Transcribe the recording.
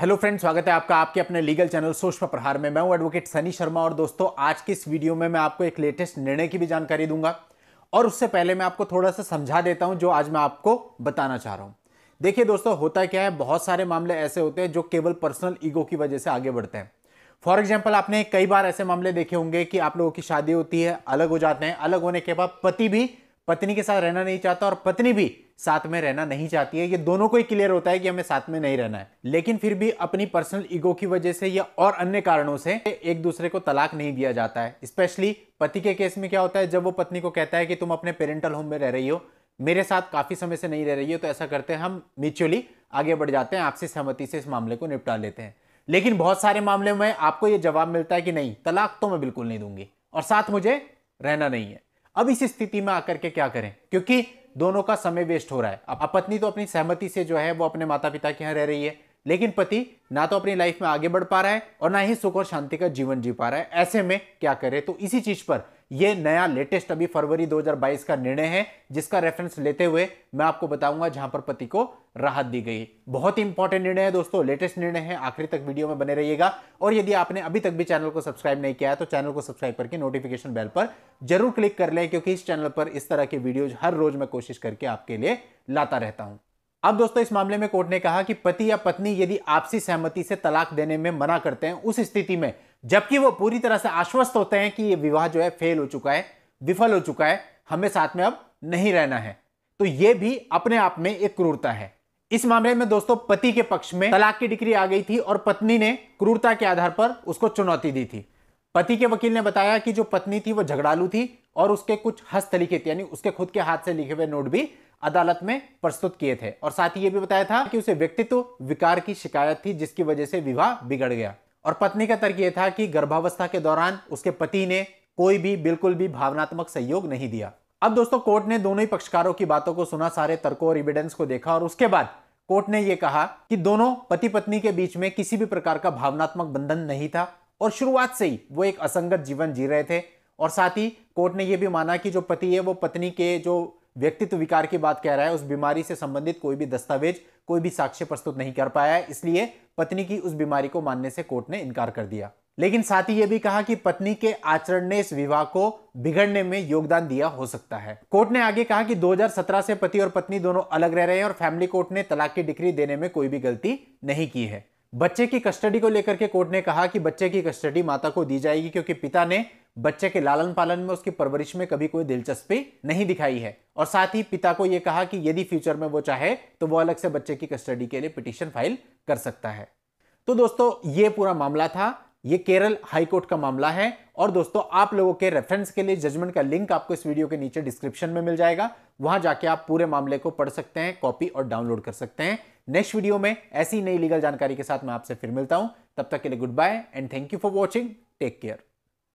hello friend स्वागत है आपका आपके अपने लीगल चैनल सूक्ष्म प्रहार में मैं हूं एडवोकेट सनी शर्मा और दोस्तों आज की इस वीडियो में मैं आपको एक लेटेस्ट निर्णय की भी जानकारी दूंगा और उससे पहले मैं आपको थोड़ा सा समझा देता हूं जो आज मैं आपको बताना चाह रहा हूं देखिए दोस्तों होता क्या है बहुत सारे मामले ऐसे होते हैं जो केवल पर्सनल ईगो की वजह से आगे बढ़ते हैं फॉर एग्जाम्पल आपने कई बार ऐसे मामले देखे होंगे कि आप लोगों की शादी होती है अलग हो जाते हैं अलग होने के बाद पति भी पत्नी के साथ रहना नहीं चाहता और पत्नी भी साथ में रहना नहीं चाहती है ये दोनों को ही क्लियर होता है कि हमें साथ में नहीं रहना है लेकिन फिर भी अपनी पर्सनल ईगो की वजह से या और अन्य कारणों से एक दूसरे को तलाक नहीं दिया जाता है स्पेशली पति के केस में क्या होता है जब वो पत्नी को कहता है कि तुम अपने पेरेंटल होम में रह रही हो मेरे साथ काफ़ी समय से नहीं रह रही हो तो ऐसा करते हैं हम म्यूचुअली आगे बढ़ जाते हैं आपसी सहमति से इस मामले को निपटा लेते हैं लेकिन बहुत सारे मामले में आपको ये जवाब मिलता है कि नहीं तलाक तो मैं बिल्कुल नहीं दूंगी और साथ मुझे रहना नहीं है अब इस स्थिति में आकर के क्या करें क्योंकि दोनों का समय वेस्ट हो रहा है अब पत्नी तो अपनी सहमति से जो है वो अपने माता पिता के यहाँ रह रही है लेकिन पति ना तो अपनी लाइफ में आगे बढ़ पा रहा है और ना ही सुख और शांति का जीवन जी पा रहा है ऐसे में क्या करे तो इसी चीज पर ये नया लेटेस्ट अभी फरवरी 2022 का निर्णय है जिसका रेफरेंस लेते हुए मैं आपको बताऊंगा जहां पर पति को राहत दी गई बहुत ही इंपॉर्टेंट निर्णय है दोस्तों लेटेस्ट निर्णय है आखिरी तक वीडियो में बने रहिएगा और यदि आपने अभी तक भी चैनल को सब्सक्राइब नहीं किया है तो चैनल को सब्सक्राइब करके नोटिफिकेशन बेल पर जरूर क्लिक कर लें क्योंकि इस चैनल पर इस तरह की वीडियो हर रोज मैं कोशिश करके आपके लिए लाता रहता हूं अब दोस्तों इस मामले में कोर्ट ने कहा कि पति या पत्नी यदि आपसी सहमति से तलाक देने में मना करते हैं उस स्थिति में जबकि वो पूरी तरह से आश्वस्त होते हैं कि ये विवाह जो है फेल हो चुका है विफल हो चुका है हमें साथ में अब नहीं रहना है तो ये भी अपने आप में एक क्रूरता है इस मामले में दोस्तों पति के पक्ष में तलाक की डिग्री आ गई थी और पत्नी ने क्रूरता के आधार पर उसको चुनौती दी थी पति के वकील ने बताया कि जो पत्नी थी वो झगड़ालू थी और उसके कुछ हस्तलिखित यानी उसके खुद के हाथ से लिखे हुए नोट भी अदालत में प्रस्तुत किए थे और साथ ही ये भी बताया था कि उसे व्यक्तित्व विकार की शिकायत थी जिसकी वजह से विवाह बिगड़ गया और पत्नी का तर्क यह था कि गर्भावस्था के दौरान उसके पति ने कोई भी बिल्कुल भी भावनात्मक सहयोग नहीं दिया अब दोस्तों कोर्ट ने दोनों ही पक्षकारों की बातों को सुना सारे तर्कों और एविडेंस को देखा और उसके बाद कोर्ट ने यह कहा कि दोनों पति पत्नी के बीच में किसी भी प्रकार का भावनात्मक बंधन नहीं था और शुरुआत से ही वो एक असंगत जीवन जी रहे थे और साथ ही कोर्ट ने यह भी माना कि जो पति है वो पत्नी के जो व्यक्तित्व विकार की बात कह रहा है उस बीमारी से संबंधित कोई भी दस्तावेज कोई भी साक्ष्य प्रस्तुत नहीं कर पाया है इसलिए पत्नी की उस बीमारी को मानने से कोर्ट ने इनकार कर दिया लेकिन साथ ही यह भी कहा कि पत्नी के आचरण ने इस विवाह को बिगड़ने में योगदान दिया हो सकता है कोर्ट ने आगे कहा कि 2017 से पति और पत्नी दोनों अलग रह रहे हैं और फैमिली कोर्ट ने तलाक की डिग्री देने में कोई भी गलती नहीं की है बच्चे की कस्टडी को लेकर के कोर्ट ने कहा कि बच्चे की कस्टडी माता को दी जाएगी क्योंकि पिता ने बच्चे के लालन पालन में उसकी परवरिश में कभी कोई दिलचस्पी नहीं दिखाई है और साथ ही पिता को यह कहा कि यदि फ्यूचर में वो चाहे तो वो अलग से बच्चे की कस्टडी के लिए पिटिशन फाइल कर सकता है तो दोस्तों ये पूरा मामला था ये केरल हाईकोर्ट का मामला है और दोस्तों आप लोगों के रेफरेंस के लिए जजमेंट का लिंक आपको इस वीडियो के नीचे डिस्क्रिप्शन में मिल जाएगा वहां जाके आप पूरे मामले को पढ़ सकते हैं कॉपी और डाउनलोड कर सकते हैं नेक्स्ट वीडियो में ऐसी नई लीगल जानकारी के साथ मैं आपसे फिर मिलता हूं तब तक के लिए goodbye and thank you for watching take care